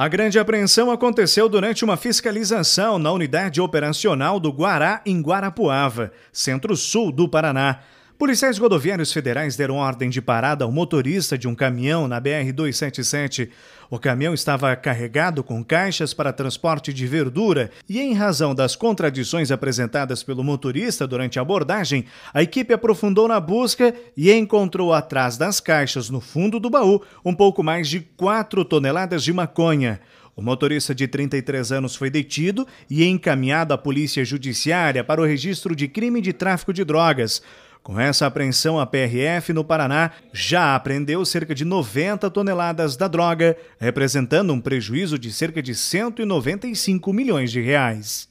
A grande apreensão aconteceu durante uma fiscalização na unidade operacional do Guará, em Guarapuava, centro-sul do Paraná. Policiais rodoviários federais deram ordem de parada ao motorista de um caminhão na BR-277. O caminhão estava carregado com caixas para transporte de verdura e, em razão das contradições apresentadas pelo motorista durante a abordagem, a equipe aprofundou na busca e encontrou atrás das caixas, no fundo do baú, um pouco mais de 4 toneladas de maconha. O motorista de 33 anos foi detido e encaminhado à Polícia Judiciária para o registro de crime de tráfico de drogas. Com essa apreensão, a PRF no Paraná já apreendeu cerca de 90 toneladas da droga, representando um prejuízo de cerca de 195 milhões de reais.